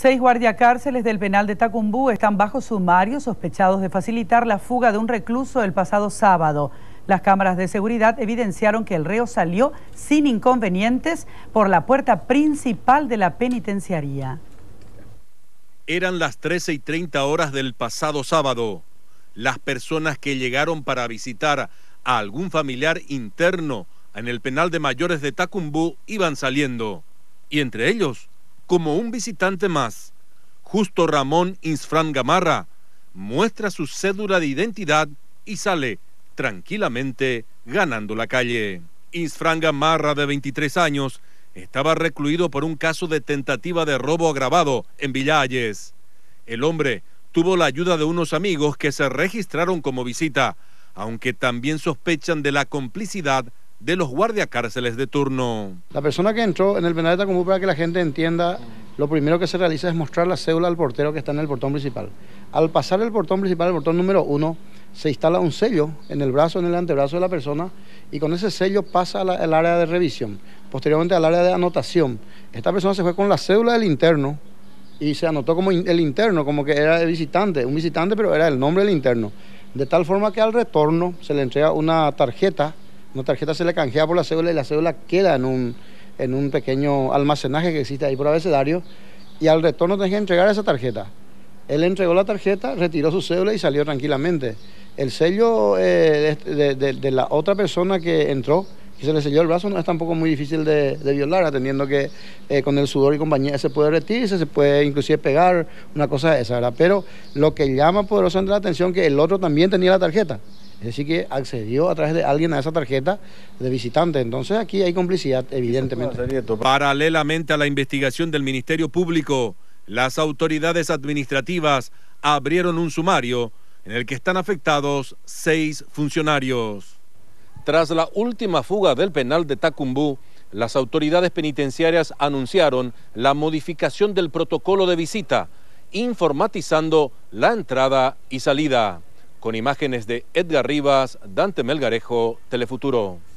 Seis guardiacárceles del penal de Tacumbú están bajo sumario sospechados de facilitar la fuga de un recluso el pasado sábado. Las cámaras de seguridad evidenciaron que el reo salió sin inconvenientes por la puerta principal de la penitenciaría. Eran las 13 y 30 horas del pasado sábado. Las personas que llegaron para visitar a algún familiar interno en el penal de mayores de Tacumbú iban saliendo. Y entre ellos como un visitante más. Justo Ramón Insfran Gamarra muestra su cédula de identidad y sale tranquilamente ganando la calle. Insfran Gamarra, de 23 años, estaba recluido por un caso de tentativa de robo agravado en Villalles. El hombre tuvo la ayuda de unos amigos que se registraron como visita, aunque también sospechan de la complicidad de los guardiacárceles de turno. La persona que entró en el penal como para que la gente entienda, lo primero que se realiza es mostrar la cédula al portero que está en el portón principal. Al pasar el portón principal, el portón número uno, se instala un sello en el brazo, en el antebrazo de la persona, y con ese sello pasa al área de revisión, posteriormente al área de anotación. Esta persona se fue con la cédula del interno y se anotó como el interno, como que era el visitante, un visitante, pero era el nombre del interno. De tal forma que al retorno se le entrega una tarjeta una tarjeta se le canjea por la cédula y la cédula queda en un, en un pequeño almacenaje que existe ahí por abecedario y al retorno tenés que entregar esa tarjeta. Él entregó la tarjeta, retiró su cédula y salió tranquilamente. El sello eh, este, de, la otra persona que entró, que se le selló el brazo, no es tampoco muy difícil de, violar, atendiendo que eh, con el sudor y compañía se puede retirarse, se puede inclusive pegar, una cosa de esa, Pero lo que llama poderosamente la atención es que el otro también tenía la tarjeta. Es decir, que accedió a través de alguien a esa tarjeta de visitante. Entonces aquí hay complicidad, evidentemente. Paralelamente a la investigación del Ministerio Público, las autoridades administrativas abrieron un sumario en el que están afectados seis funcionarios. Tras la última fuga del penal de Tacumbú, las autoridades penitenciarias anunciaron la modificación del protocolo de visita, informatizando la entrada y salida. Con imágenes de Edgar Rivas, Dante Melgarejo, Telefuturo.